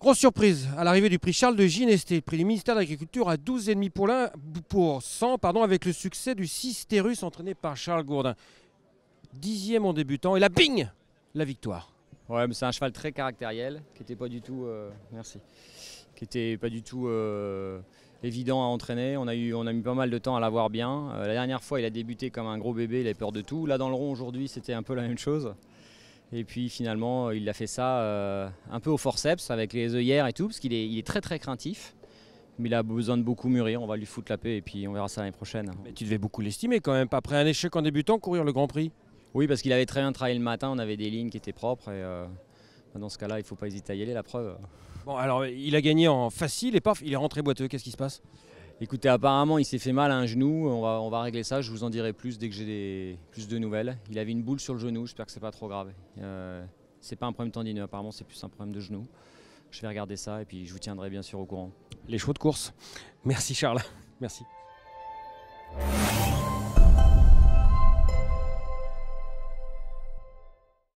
Grosse surprise à l'arrivée du prix Charles de Ginesté, prix du ministère de l'Agriculture à 12,5 pour, pour 100 pardon, avec le succès du Cisterus entraîné par Charles Gourdin. Dixième en débutant et la bing La victoire. Ouais, mais c'est un cheval très caractériel qui n'était pas du tout. Euh, merci. Qui était pas du tout euh, évident à entraîner. On a, eu, on a mis pas mal de temps à l'avoir bien. Euh, la dernière fois, il a débuté comme un gros bébé, il a peur de tout. Là, dans le rond aujourd'hui, c'était un peu la même chose. Et puis finalement, euh, il a fait ça euh, un peu au forceps avec les œillères et tout, parce qu'il est, très très craintif. Mais il a besoin de beaucoup mûrir. On va lui foutre la paix et puis on verra ça l'année prochaine. Mais tu devais beaucoup l'estimer quand même. Après un échec en débutant, courir le Grand Prix. Oui, parce qu'il avait très bien travaillé le matin. On avait des lignes qui étaient propres. Et euh, bah, dans ce cas-là, il ne faut pas hésiter à y aller. La preuve. Bon, alors il a gagné en facile et paf, il est rentré boiteux. Qu'est-ce qui se passe Écoutez, apparemment, il s'est fait mal à un genou. On va, on va régler ça. Je vous en dirai plus dès que j'ai plus de nouvelles. Il avait une boule sur le genou. J'espère que c'est pas trop grave. Euh, Ce n'est pas un problème tendineux. Apparemment, c'est plus un problème de genou. Je vais regarder ça et puis je vous tiendrai bien sûr au courant. Les chevaux de course. Merci Charles. Merci.